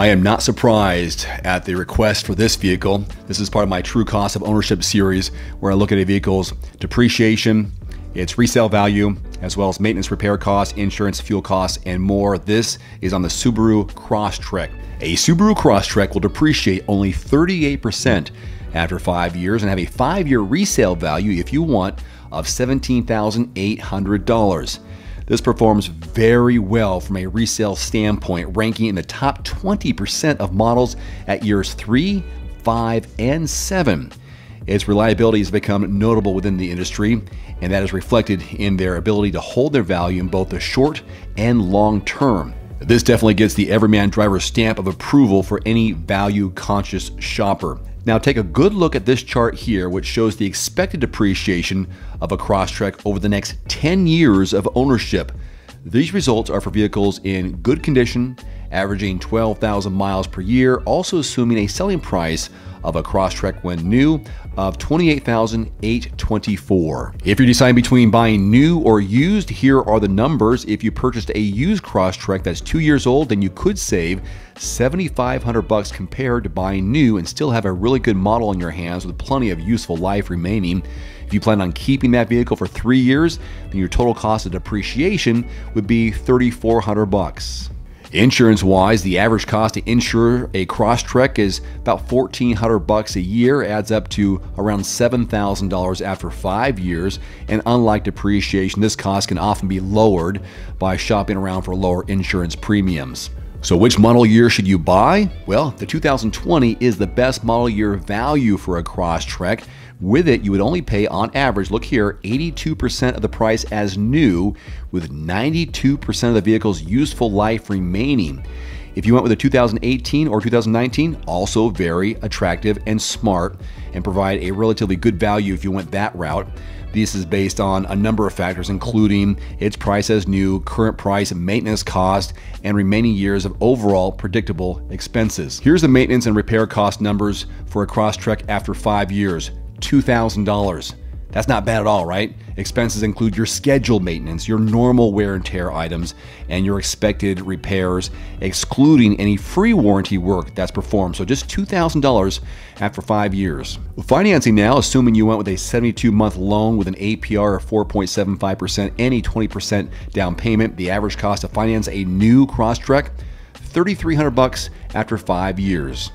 I am not surprised at the request for this vehicle. This is part of my true cost of ownership series where I look at a vehicle's depreciation, its resale value, as well as maintenance repair costs, insurance, fuel costs, and more. This is on the Subaru Crosstrek. A Subaru Crosstrek will depreciate only 38% after five years and have a five-year resale value, if you want, of $17,800. This performs very well from a resale standpoint, ranking in the top 20% of models at years 3, 5, and 7. Its reliability has become notable within the industry, and that is reflected in their ability to hold their value in both the short and long term. This definitely gets the everyman driver stamp of approval for any value conscious shopper. Now take a good look at this chart here, which shows the expected depreciation of a Crosstrek over the next 10 years of ownership. These results are for vehicles in good condition, averaging 12,000 miles per year, also assuming a selling price of a Crosstrek when new of 28,824. If you're deciding between buying new or used, here are the numbers. If you purchased a used Crosstrek that's 2 years old, then you could save 7500 bucks compared to buying new and still have a really good model in your hands with plenty of useful life remaining. If you plan on keeping that vehicle for 3 years, then your total cost of depreciation would be 3400 bucks. Insurance wise, the average cost to insure a Crosstrek is about 1400 bucks a year, adds up to around $7,000 after 5 years, and unlike depreciation, this cost can often be lowered by shopping around for lower insurance premiums. So which model year should you buy? Well, the 2020 is the best model year value for a Crosstrek. With it, you would only pay on average, look here, 82% of the price as new with 92% of the vehicle's useful life remaining. If you went with a 2018 or 2019, also very attractive and smart and provide a relatively good value if you went that route. This is based on a number of factors, including its price as new, current price, maintenance cost, and remaining years of overall predictable expenses. Here's the maintenance and repair cost numbers for a Crosstrek after five years $2,000. That's not bad at all, right? Expenses include your scheduled maintenance, your normal wear and tear items, and your expected repairs, excluding any free warranty work that's performed. So just $2,000 after five years. Well, financing now, assuming you went with a 72 month loan with an APR of 4.75% and a 20% down payment, the average cost to finance a new Crosstrek, 3,300 bucks after five years.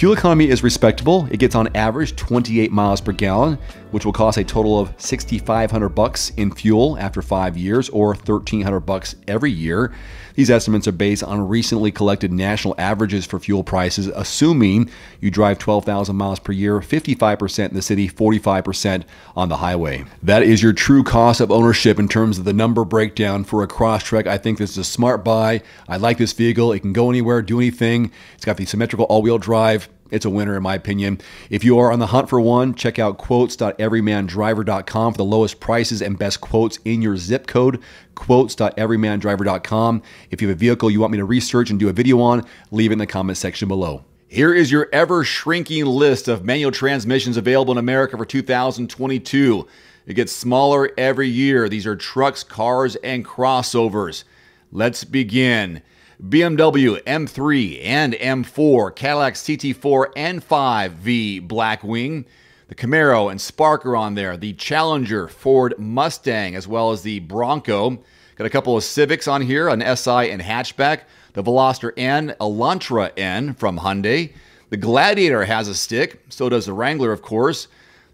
Fuel economy is respectable. It gets on average 28 miles per gallon, which will cost a total of 6500 bucks in fuel after 5 years or 1300 bucks every year. These estimates are based on recently collected national averages for fuel prices assuming you drive 12,000 miles per year, 55% in the city, 45% on the highway. That is your true cost of ownership in terms of the number breakdown for a Crosstrek. I think this is a smart buy. I like this vehicle. It can go anywhere, do anything. It's got the symmetrical all-wheel drive it's a winner, in my opinion. If you are on the hunt for one, check out quotes.everymandriver.com for the lowest prices and best quotes in your zip code. Quotes.everymandriver.com. If you have a vehicle you want me to research and do a video on, leave it in the comment section below. Here is your ever shrinking list of manual transmissions available in America for 2022. It gets smaller every year. These are trucks, cars, and crossovers. Let's begin. BMW M3 and M4, Cadillac CT4 and 5V Blackwing, the Camaro and Spark are on there, the Challenger Ford Mustang, as well as the Bronco. Got a couple of Civics on here, an SI and hatchback, the Veloster N, Elantra N from Hyundai. The Gladiator has a stick, so does the Wrangler, of course.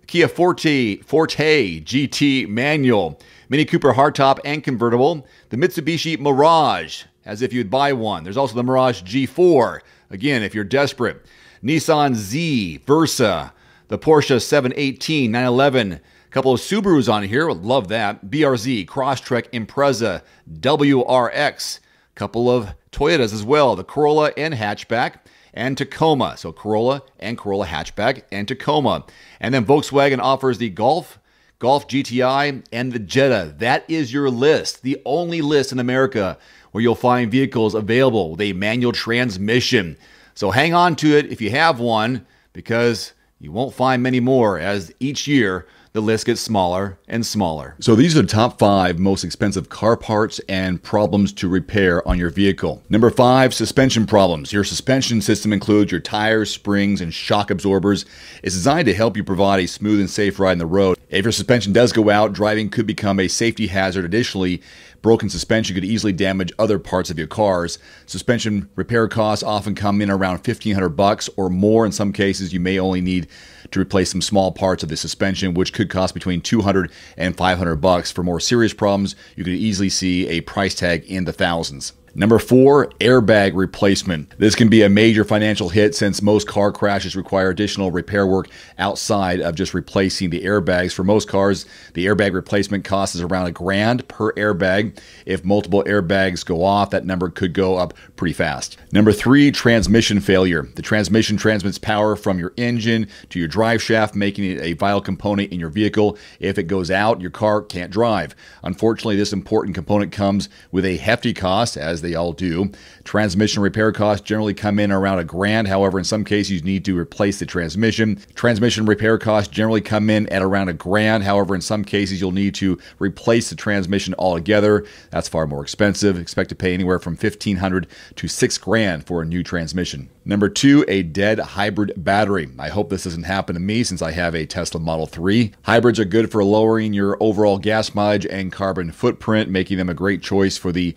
The Kia Forte, Forte GT manual, Mini Cooper hardtop and convertible, the Mitsubishi Mirage, as if you'd buy one. There's also the Mirage G4, again, if you're desperate. Nissan Z, Versa, the Porsche 718, 911, a couple of Subarus on here, would love that. BRZ, Crosstrek, Impreza, WRX, a couple of Toyotas as well, the Corolla and hatchback and Tacoma. So Corolla and Corolla hatchback and Tacoma. And then Volkswagen offers the Golf, Golf GTI, and the Jetta. That is your list, the only list in America where you'll find vehicles available with a manual transmission. So hang on to it if you have one because you won't find many more as each year the list gets smaller and smaller. So these are the top five most expensive car parts and problems to repair on your vehicle. Number five, suspension problems. Your suspension system includes your tires, springs, and shock absorbers. It's designed to help you provide a smooth and safe ride on the road. If your suspension does go out, driving could become a safety hazard. Additionally, broken suspension could easily damage other parts of your cars. Suspension repair costs often come in around 1500 bucks or more. In some cases, you may only need to replace some small parts of the suspension, which could could cost between 200 and 500 bucks. For more serious problems, you could easily see a price tag in the thousands. Number four, airbag replacement. This can be a major financial hit since most car crashes require additional repair work outside of just replacing the airbags. For most cars, the airbag replacement cost is around a grand per airbag. If multiple airbags go off, that number could go up pretty fast. Number three, transmission failure. The transmission transmits power from your engine to your drive shaft, making it a vital component in your vehicle. If it goes out, your car can't drive. Unfortunately, this important component comes with a hefty cost as they all do. Transmission repair costs generally come in around a grand. However, in some cases, you need to replace the transmission. Transmission repair costs generally come in at around a grand. However, in some cases, you'll need to replace the transmission altogether. That's far more expensive. Expect to pay anywhere from 1500 to 6 grand for a new transmission. Number two, a dead hybrid battery. I hope this doesn't happen to me since I have a Tesla Model 3. Hybrids are good for lowering your overall gas mileage and carbon footprint, making them a great choice for the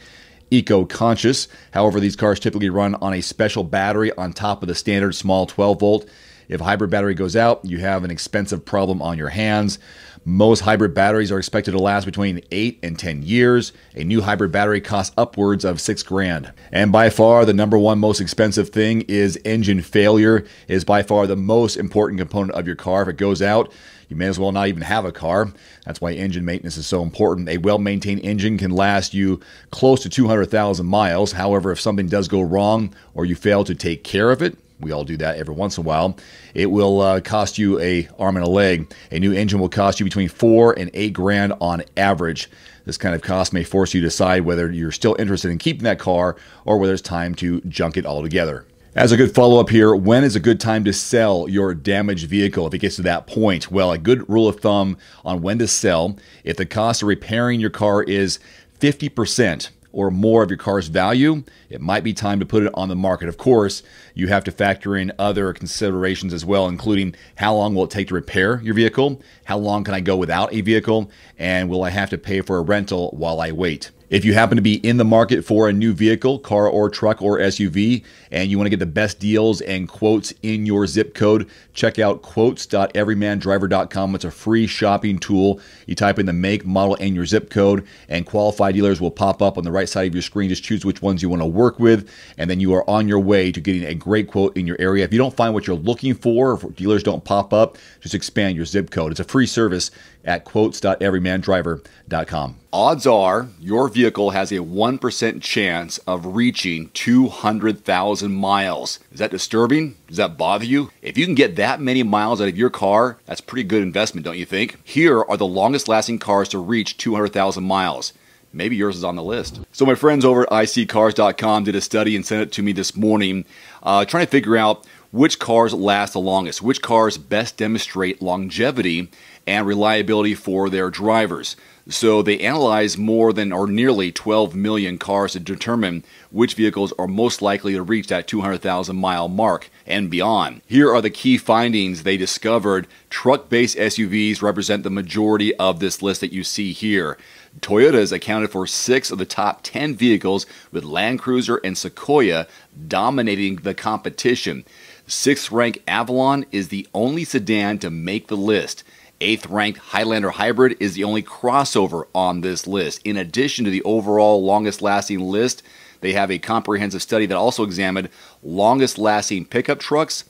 eco conscious. However, these cars typically run on a special battery on top of the standard small 12 volt if a hybrid battery goes out, you have an expensive problem on your hands. Most hybrid batteries are expected to last between 8 and 10 years. A new hybrid battery costs upwards of 6 grand. And by far the number one most expensive thing is engine failure. It is by far the most important component of your car. If it goes out, you may as well not even have a car. That's why engine maintenance is so important. A well maintained engine can last you close to 200,000 miles. However, if something does go wrong or you fail to take care of it, we all do that every once in a while. It will uh, cost you a arm and a leg. A new engine will cost you between four and eight grand on average. This kind of cost may force you to decide whether you're still interested in keeping that car or whether it's time to junk it altogether. As a good follow up here, when is a good time to sell your damaged vehicle if it gets to that point? Well, a good rule of thumb on when to sell if the cost of repairing your car is 50% or more of your car's value, it might be time to put it on the market. Of course, you have to factor in other considerations as well, including how long will it take to repair your vehicle? How long can I go without a vehicle? And will I have to pay for a rental while I wait? If you happen to be in the market for a new vehicle, car or truck or SUV, and you want to get the best deals and quotes in your zip code, check out quotes.everymandriver.com. It's a free shopping tool. You type in the make, model, and your zip code, and qualified dealers will pop up on the right side of your screen. Just choose which ones you want to work with, and then you are on your way to getting a great quote in your area. If you don't find what you're looking for, if dealers don't pop up, just expand your zip code. It's a free service at quotes.everymandriver.com. Odds are your vehicle vehicle has a 1% chance of reaching 200,000 miles. Is that disturbing? Does that bother you? If you can get that many miles out of your car, that's pretty good investment, don't you think? Here are the longest lasting cars to reach 200,000 miles. Maybe yours is on the list. So, my friends over at iccars.com did a study and sent it to me this morning, uh, trying to figure out which cars last the longest, which cars best demonstrate longevity, and reliability for their drivers. So they analyze more than or nearly 12 million cars to determine which vehicles are most likely to reach that 200,000 mile mark and beyond. Here are the key findings they discovered. Truck based SUVs represent the majority of this list that you see here. Toyotas accounted for six of the top 10 vehicles, with Land Cruiser and Sequoia dominating the competition. Sixth ranked Avalon is the only sedan to make the list. Eighth ranked Highlander Hybrid is the only crossover on this list. In addition to the overall longest lasting list, they have a comprehensive study that also examined longest lasting pickup trucks,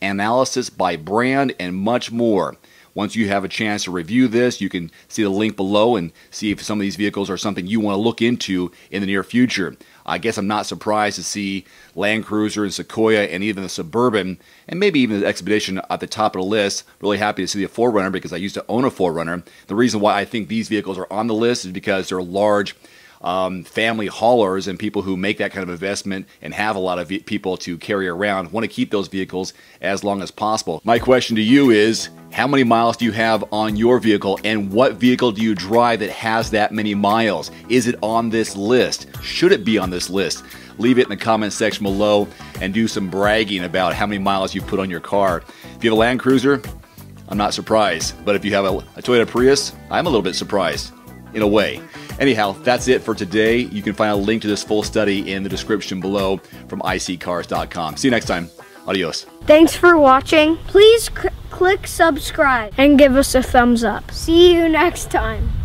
analysis by brand, and much more. Once you have a chance to review this, you can see the link below and see if some of these vehicles are something you want to look into in the near future. I guess I'm not surprised to see Land Cruiser and Sequoia and even the Suburban and maybe even the Expedition at the top of the list. Really happy to see the Forerunner because I used to own a Forerunner. The reason why I think these vehicles are on the list is because they're large um, family haulers and people who make that kind of investment and have a lot of people to carry around want to keep those vehicles as long as possible. My question to you is how many miles do you have on your vehicle and what vehicle do you drive that has that many miles? Is it on this list? Should it be on this list? Leave it in the comment section below and do some bragging about how many miles you have put on your car. If you have a Land Cruiser, I'm not surprised. But if you have a, a Toyota Prius, I'm a little bit surprised in a way. Anyhow, that's it for today. You can find a link to this full study in the description below from iccars.com. See you next time. Adios. Thanks for watching. Please click subscribe and give us a thumbs up. See you next time.